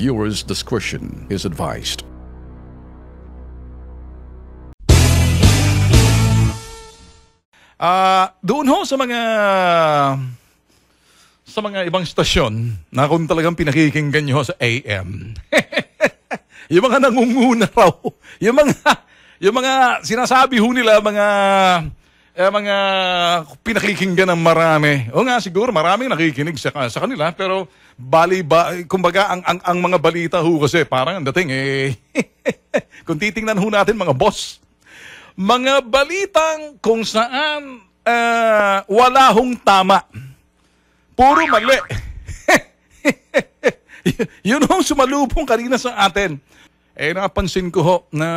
Viewers' discretion is advised. Uh, doon ho sa mga sa mga ibang stasyon na kung talagang pinakikinggan nyo sa AM. yung mga nangunguna raw. Yung mga, yung mga sinasabi ho nila, mga, eh, mga pinakikinggan ng marami. O nga, siguro maraming nakikinig sa, sa kanila, pero Bali ba, kumbaga ang, ang, ang mga balita ho kasi parang ang dating eh, kung titingnan ho natin mga boss, mga balitang kung saan uh, wala hong tama. Puro mali. yun ang sumalubong kanina sa atin. Eh, napansin ko ho na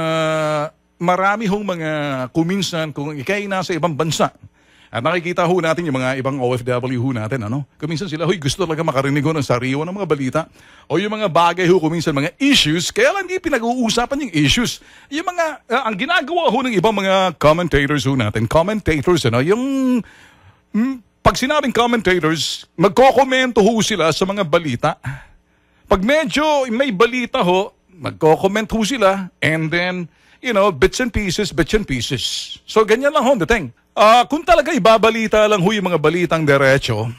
marami hong mga kuminsan kung ikay nasa ibang bansa, at nakikita ho natin yung mga ibang OFW ho natin, ano? Kuminsan sila, hoy, gusto talaga makarinig ho ng sariwa ng mga balita o yung mga bagay ho, kuminsan mga issues, kaya lang hindi pinag-uusapan yung issues. Yung mga, uh, ang ginagawa ho ng ibang mga commentators ho natin, commentators, ano, yung... Mm, pag sinabing commentators, magkokomento ho sila sa mga balita. Pag medyo may balita ho, magko-comment ho sila and then, you know, bits and pieces, bits and pieces. So, ganyan lang ho the thing. Uh, kung talaga ibabalita lang ho yung mga balitang derecho,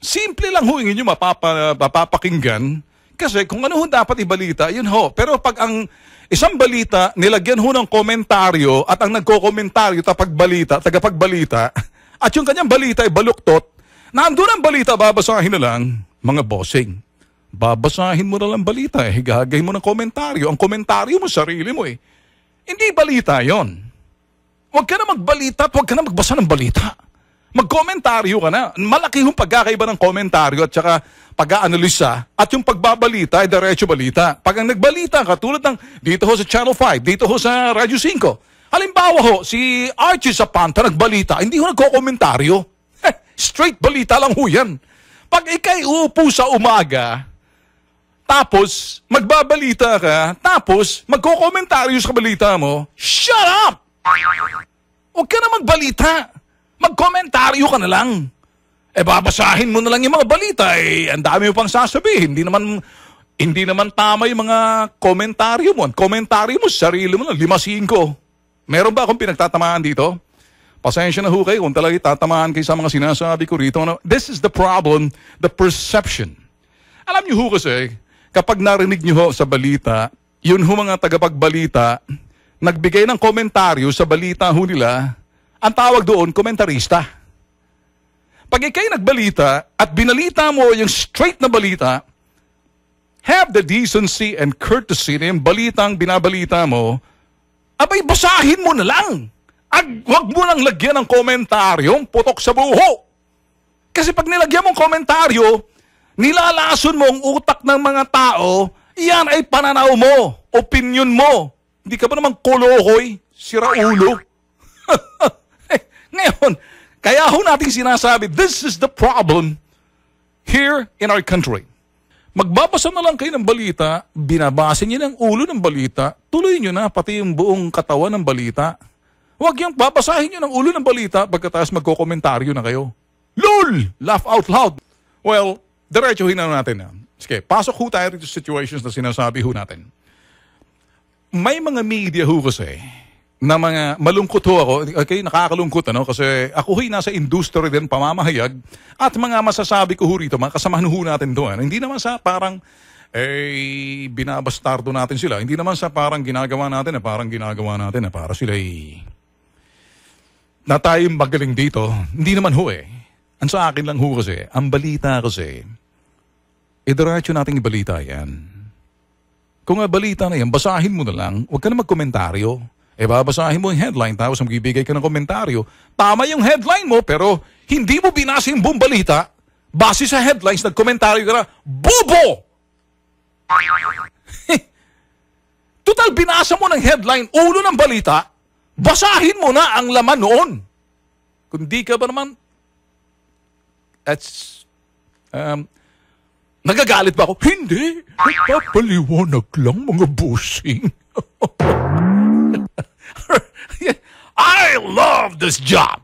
simple lang ho yung inyo mapapa, mapapakinggan. Kasi kung ano ho dapat ibalita, yun ho. Pero pag ang isang balita, nilagyan ho ng komentaryo at ang nagkokomentaryo tapag balita, tagapagbalita, at yung kanyang balita ay baluktot, nandun ang balita, babasahin na lang, mga bossing. Babasahin mo na lang balita, eh. higagay mo ng komentaryo. Ang komentaryo mo, sarili mo eh. Hindi balita yon. Huwag ka na magbalita at huwag ka na magbasa ng balita. Magkomentaryo ka na. Malaki yung pagkakaiba ng komentaryo at saka pag-aanalisa at yung pagbabalita ay diretso balita. Pag ang nagbalita, katulad ng dito ho sa Channel 5, dito ho sa Radio 5, halimbawa ho, si Archie Sapanta nagbalita, hindi ho nagkokomentaryo. Eh, straight balita lang ho yan. Pag ikay uupo sa umaga, tapos magbabalita ka, tapos magkokomentaryo sa balita mo, shut up! Huwag ka na magbalita. Magkomentaryo ka na lang. Eh babasahin mo na lang yung mga balita. Eh, ang dami mo pang sasabihin. Hindi naman hindi naman tama yung mga komentaryo mo. Ang komentaryo mo, sarili mo na, lima singko. Meron ba akong pinagtatamaan dito? Pasensya na ho kayo kung talaga tatamaan kayo sa mga sinasabi ko rito. Ano, this is the problem, the perception. Alam niyo ho kasi, kapag narinig niyo ho sa balita, yun ho mga tagapagbalita, nagbigay ng komentaryo sa balita ho nila, ang tawag doon, komentarista. Pag ikay nagbalita at binalita mo yung straight na balita, have the decency and courtesy na yung balitang binabalita mo, abay basahin mo na lang. Ag, wag mo lang lagyan ng komentaryong putok sa buho. Kasi pag nilagyan mong komentaryo, nilalason mo ang utak ng mga tao, iyan ay pananaw mo, opinion mo, hindi ka ba naman kolokoy? Sira ulo? Eh, ngayon, kaya ho natin sinasabi, this is the problem here in our country. Magbabasa na lang kayo ng balita, binabasa niyo ng ulo ng balita, tuloy niyo na pati yung buong katawan ng balita. Huwag yung babasahin niyo ng ulo ng balita pagkatapos magkokomentaryo na kayo. LOL! Laugh out loud. Well, diretsuhin na natin na. Sige, pasok ho tayo sa situations na sinasabi ho natin. May mga media ho kasi na mga malungkot ho ako. Okay, nakakalungkot ano kasi ako ho'y nasa industry din pamamahayag at mga masasabi ko ho rito, mga kasamahan ho natin doon. Ano? Hindi naman sa parang eh, binabastardo natin sila. Hindi naman sa parang ginagawa natin na eh, parang ginagawa natin na eh, para sila eh, na tayo magaling dito. Hindi naman ho eh. Ang sa akin lang ho kasi, ang balita kasi, idiretso nating ibalita yan. Kung nga balita na yan, basahin mo na lang. Huwag ka na magkomentaryo. E babasahin mo yung headline tapos magbibigay ka ng komentaryo. Tama yung headline mo pero hindi mo binasa yung buong balita. Base sa headlines, nagkomentaryo ka na, Bobo! Total, binasa mo ng headline, ulo ng balita, basahin mo na ang laman noon. Kung di ka ba naman, that's, um, Nagagalit ba ako? Hindi. Nagpapaliwanag lang mga bossing. I love this job.